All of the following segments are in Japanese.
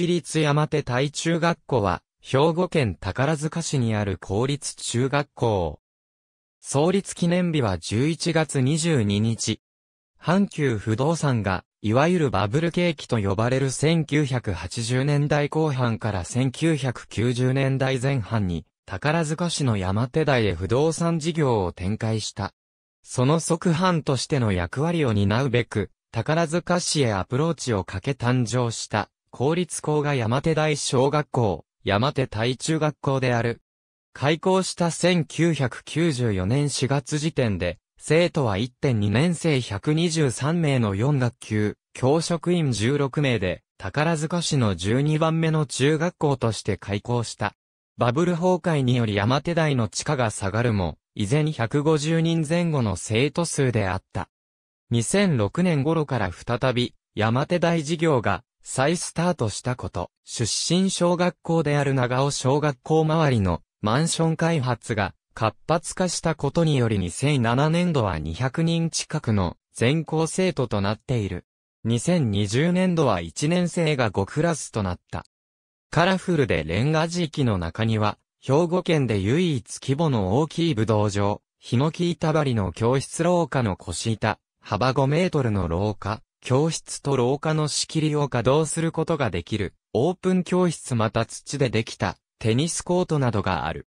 市立山手台中学校は、兵庫県宝塚市にある公立中学校。創立記念日は11月22日。阪急不動産が、いわゆるバブル景気と呼ばれる1980年代後半から1990年代前半に、宝塚市の山手台へ不動産事業を展開した。その即販としての役割を担うべく、宝塚市へアプローチをかけ誕生した公立校が山手大小学校、山手大中学校である。開校した1994年4月時点で、生徒は1.2年生123名の4学級、教職員16名で、宝塚市の12番目の中学校として開校した。バブル崩壊により山手台の地価が下がるも、依然150人前後の生徒数であった。2006年頃から再び、山手台事業が再スタートしたこと、出身小学校である長尾小学校周りのマンション開発が活発化したことにより2007年度は200人近くの全校生徒となっている。2020年度は1年生が5クラスとなった。カラフルでレンガ時期の中には、兵庫県で唯一規模の大きい武道場、ヒノキ板張りの教室廊下の腰板、幅5メートルの廊下、教室と廊下の仕切りを稼働することができる、オープン教室また土でできた、テニスコートなどがある。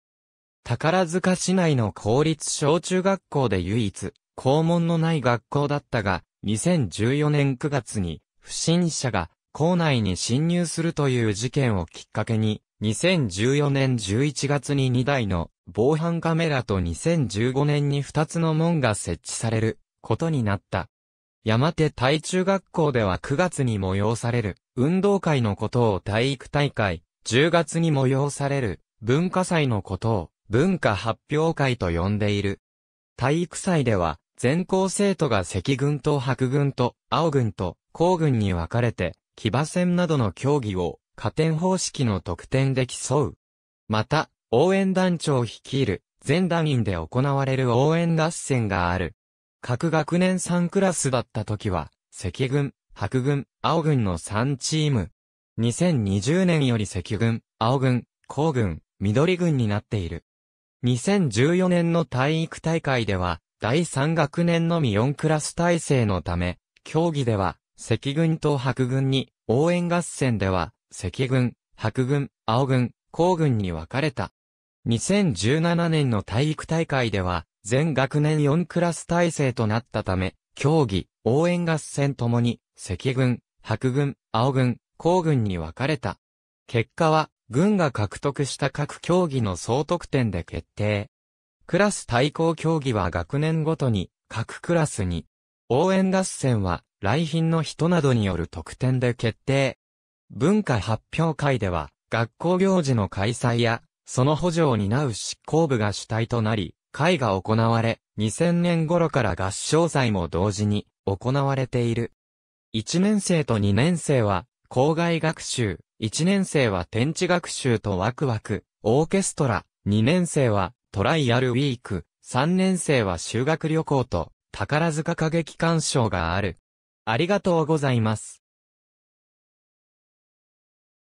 宝塚市内の公立小中学校で唯一、校門のない学校だったが、2014年9月に、不審者が校内に侵入するという事件をきっかけに、2014年11月に2台の防犯カメラと2015年に2つの門が設置されることになった。山手体中学校では9月に催される、運動会のことを体育大会、10月に催される、文化祭のことを、文化発表会と呼んでいる。体育祭では、全校生徒が赤軍と白軍と、青軍と、黄軍に分かれて、騎馬戦などの競技を、加点方式の得点で競う。また、応援団長を率いる、全団員で行われる応援合戦がある。各学年3クラスだった時は、赤軍、白軍、青軍の3チーム。2020年より赤軍、青軍、紅軍、緑軍になっている。2014年の体育大会では、第3学年のみ4クラス体制のため、競技では、赤軍と白軍に、応援合戦では、赤軍、白軍、青軍、紅軍に分かれた。2017年の体育大会では、全学年4クラス体制となったため、競技、応援合戦ともに、赤軍、白軍、青軍、黄軍に分かれた。結果は、軍が獲得した各競技の総得点で決定。クラス対抗競技は学年ごとに、各クラスに。応援合戦は、来賓の人などによる得点で決定。文化発表会では、学校行事の開催や、その補助を担う執行部が主体となり、会が行われ、2000年頃から合唱祭も同時に行われている。1年生と2年生は、校外学習、1年生は天地学習とワクワク、オーケストラ、2年生はトライアルウィーク、3年生は修学旅行と、宝塚歌劇鑑賞がある。ありがとうございます。